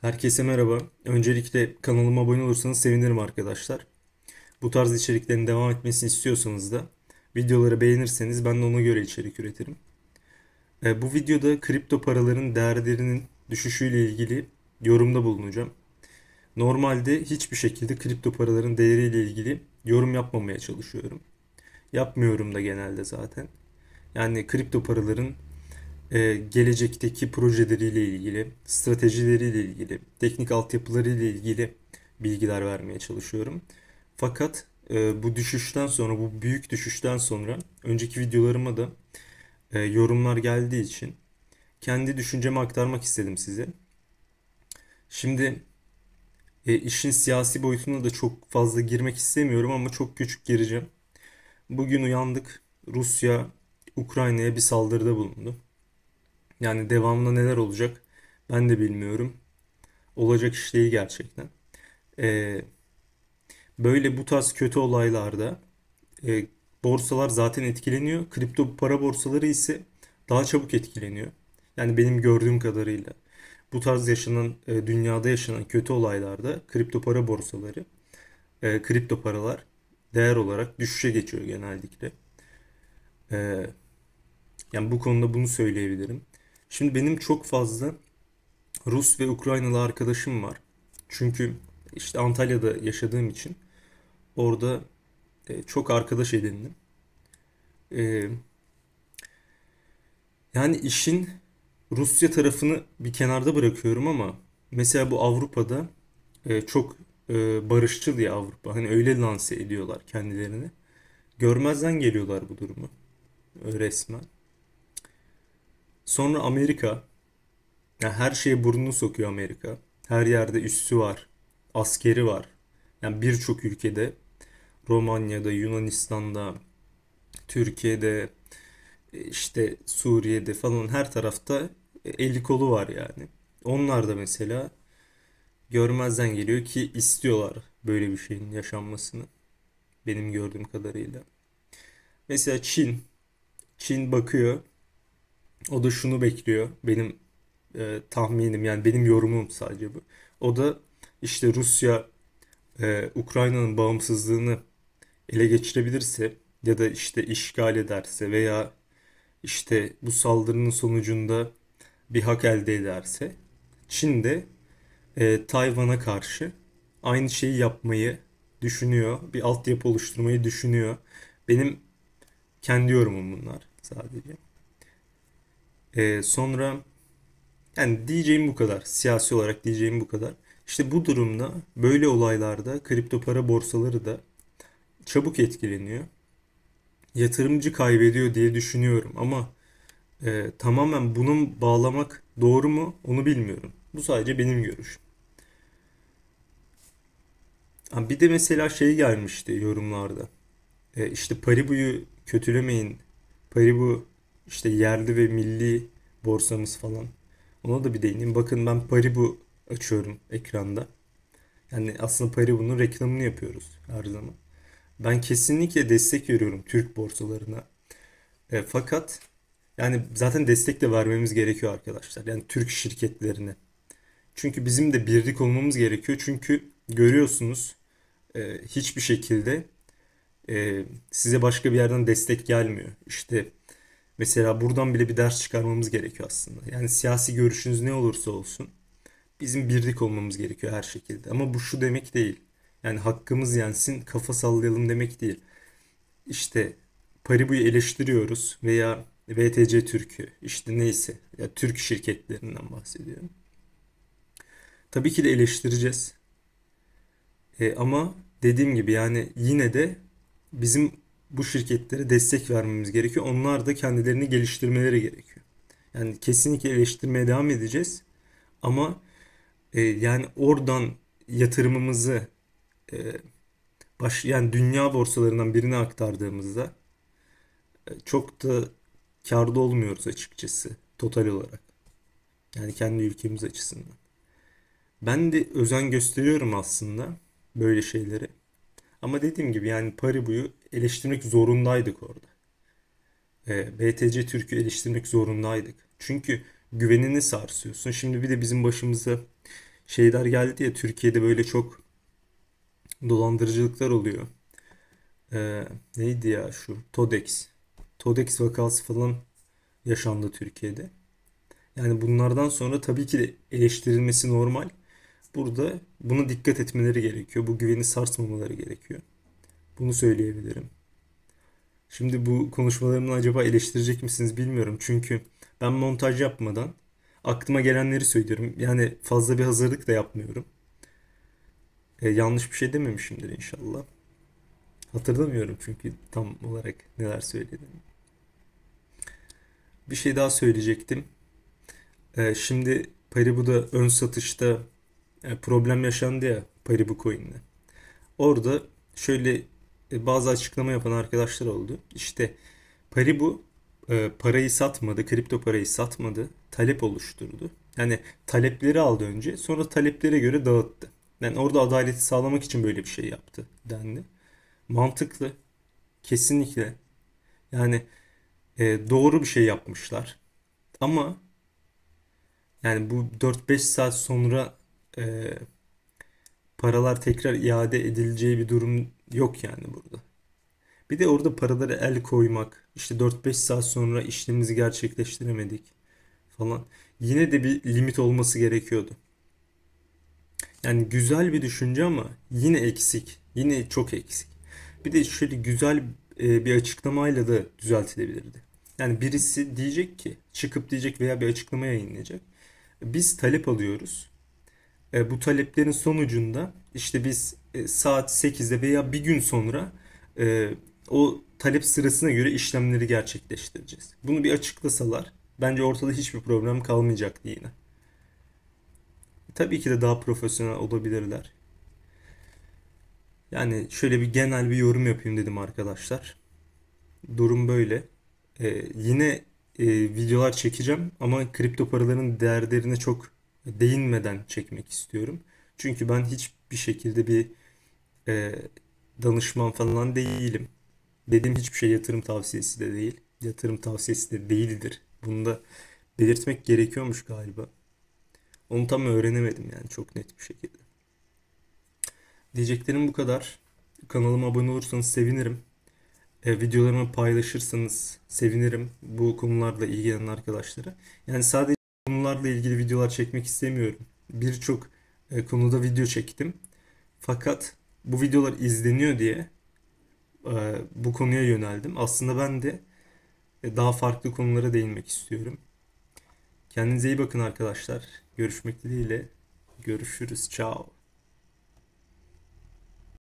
Herkese merhaba. Öncelikle kanalıma abone olursanız sevinirim arkadaşlar. Bu tarz içeriklerin devam etmesini istiyorsanız da videoları beğenirseniz ben de ona göre içerik üretirim. E, bu videoda kripto paraların değerlerinin düşüşüyle ilgili yorumda bulunacağım. Normalde hiçbir şekilde kripto paraların değeriyle ilgili yorum yapmamaya çalışıyorum. Yapmıyorum da genelde zaten. Yani kripto paraların e, gelecekteki projeleriyle ilgili, stratejileriyle ilgili, teknik altyapılarıyla ilgili bilgiler vermeye çalışıyorum. Fakat e, bu düşüşten sonra, bu büyük düşüşten sonra önceki videolarıma da e, yorumlar geldiği için kendi düşüncemi aktarmak istedim size. Şimdi e, işin siyasi boyutuna da çok fazla girmek istemiyorum ama çok küçük gireceğim. Bugün uyandık. Rusya Ukrayna'ya bir saldırıda bulundu. Yani devamında neler olacak ben de bilmiyorum. Olacak iş değil gerçekten. Ee, böyle bu tarz kötü olaylarda e, borsalar zaten etkileniyor. Kripto para borsaları ise daha çabuk etkileniyor. Yani benim gördüğüm kadarıyla bu tarz yaşanan e, dünyada yaşanan kötü olaylarda kripto para borsaları, e, kripto paralar değer olarak düşüşe geçiyor genellikle. E, yani bu konuda bunu söyleyebilirim. Şimdi benim çok fazla Rus ve Ukraynalı arkadaşım var. Çünkü işte Antalya'da yaşadığım için orada e, çok arkadaş edindim. E, yani işin Rusya tarafını bir kenarda bırakıyorum ama mesela bu Avrupa'da e, çok barışçıl diye Avrupa. Hani öyle lanse ediyorlar kendilerini. Görmezden geliyorlar bu durumu resmen. Sonra Amerika. Yani her şeye burnunu sokuyor Amerika. Her yerde üssü var. Askeri var. Yani birçok ülkede Romanya'da, Yunanistan'da, Türkiye'de, e, işte Suriye'de falan her tarafta e, eli kolu var yani. Onlar da mesela görmezden geliyor ki istiyorlar böyle bir şeyin yaşanmasını. Benim gördüğüm kadarıyla. Mesela Çin. Çin bakıyor o da şunu bekliyor. Benim e, tahminim yani benim yorumum sadece bu. O da işte Rusya e, Ukrayna'nın bağımsızlığını ele geçirebilirse ya da işte işgal ederse veya işte bu saldırının sonucunda bir hak elde ederse Çin de e, Tayvan'a karşı aynı şeyi yapmayı düşünüyor. Bir altyapı oluşturmayı düşünüyor. Benim kendi yorumum bunlar sadece. Ee, sonra yani diyeceğim bu kadar. Siyasi olarak diyeceğim bu kadar. İşte bu durumda böyle olaylarda kripto para borsaları da çabuk etkileniyor. Yatırımcı kaybediyor diye düşünüyorum ama e, tamamen bunun bağlamak doğru mu onu bilmiyorum. Bu sadece benim görüşüm. Ha, bir de mesela şey gelmişti yorumlarda. E, işte Paribu'yu kötülemeyin. Paribu işte yerli ve milli borsamız falan. Ona da bir değineyim. Bakın ben Paribu açıyorum ekranda. Yani aslında Paribu'nun reklamını yapıyoruz her zaman. Ben kesinlikle destek veriyorum Türk borsalarına. E, fakat yani zaten destek de vermemiz gerekiyor arkadaşlar. Yani Türk şirketlerine. Çünkü bizim de birlik olmamız gerekiyor. Çünkü görüyorsunuz e, hiçbir şekilde e, size başka bir yerden destek gelmiyor. İşte Mesela buradan bile bir ders çıkarmamız gerekiyor aslında. Yani siyasi görüşünüz ne olursa olsun bizim birlik olmamız gerekiyor her şekilde. Ama bu şu demek değil. Yani hakkımız yensin, kafa sallayalım demek değil. İşte Paribu'yu eleştiriyoruz veya VTC Türk'ü işte neyse ya Türk şirketlerinden bahsediyorum. Tabii ki de eleştireceğiz. E, ama dediğim gibi yani yine de bizim bu şirketlere destek vermemiz gerekiyor. Onlar da kendilerini geliştirmeleri gerekiyor. Yani kesinlikle eleştirmeye devam edeceğiz. Ama e, yani oradan yatırımımızı e, baş, yani dünya borsalarından birine aktardığımızda e, çok da karda olmuyoruz açıkçası total olarak. Yani kendi ülkemiz açısından. Ben de özen gösteriyorum aslında böyle şeyleri. Ama dediğim gibi yani Paribu'yu eleştirmek zorundaydık orada. E, ee, BTC Türk'ü eleştirmek zorundaydık. Çünkü güvenini sarsıyorsun. Şimdi bir de bizim başımıza şeyler geldi diye Türkiye'de böyle çok dolandırıcılıklar oluyor. E, neydi ya şu Todex. Todex vakası falan yaşandı Türkiye'de. Yani bunlardan sonra tabii ki de eleştirilmesi normal burada buna dikkat etmeleri gerekiyor. Bu güveni sarsmamaları gerekiyor. Bunu söyleyebilirim. Şimdi bu konuşmalarımı acaba eleştirecek misiniz bilmiyorum. Çünkü ben montaj yapmadan aklıma gelenleri söylüyorum. Yani fazla bir hazırlık da yapmıyorum. E, yanlış bir şey dememişimdir inşallah. Hatırlamıyorum çünkü tam olarak neler söyledim. Bir şey daha söyleyecektim. E, şimdi Paribu'da ön satışta e, problem yaşandı ya Paribu Coin'de. Orada şöyle e, bazı açıklama yapan arkadaşlar oldu. İşte Paribu e, parayı satmadı, kripto parayı satmadı, talep oluşturdu. Yani talepleri aldı önce, sonra taleplere göre dağıttı. Yani orada adaleti sağlamak için böyle bir şey yaptı dendi. Mantıklı. Kesinlikle. Yani e, doğru bir şey yapmışlar. Ama yani bu 4-5 saat sonra e, paralar tekrar iade edileceği bir durum yok yani burada. Bir de orada paraları el koymak, işte 4-5 saat sonra işlemimizi gerçekleştiremedik falan. Yine de bir limit olması gerekiyordu. Yani güzel bir düşünce ama yine eksik. Yine çok eksik. Bir de şöyle güzel e, bir açıklamayla da düzeltilebilirdi. Yani birisi diyecek ki çıkıp diyecek veya bir açıklama yayınlayacak. Biz talep alıyoruz e, bu taleplerin sonucunda işte biz e, saat 8'de veya bir gün sonra e, o talep sırasına göre işlemleri gerçekleştireceğiz. Bunu bir açıklasalar bence ortada hiçbir problem kalmayacaktı yine. Tabii ki de daha profesyonel olabilirler. Yani şöyle bir genel bir yorum yapayım dedim arkadaşlar. Durum böyle. Ee, yine e, videolar çekeceğim ama kripto paraların değerlerine çok değinmeden çekmek istiyorum. Çünkü ben hiçbir şekilde bir e, danışman falan değilim. Dediğim hiçbir şey yatırım tavsiyesi de değil. Yatırım tavsiyesi de değildir. Bunu da belirtmek gerekiyormuş galiba. Onu tam öğrenemedim yani çok net bir şekilde. Diyeceklerim bu kadar. Kanalıma abone olursanız sevinirim. E, videolarımı paylaşırsanız sevinirim. Bu konularla ilgilenen arkadaşlara. Yani sadece konularla ilgili videolar çekmek istemiyorum. Birçok e, konuda video çektim. Fakat bu videolar izleniyor diye e, bu konuya yöneldim. Aslında ben de e, daha farklı konulara değinmek istiyorum. Kendinize iyi bakın arkadaşlar. Görüşmek dileğiyle. Görüşürüz. Ciao.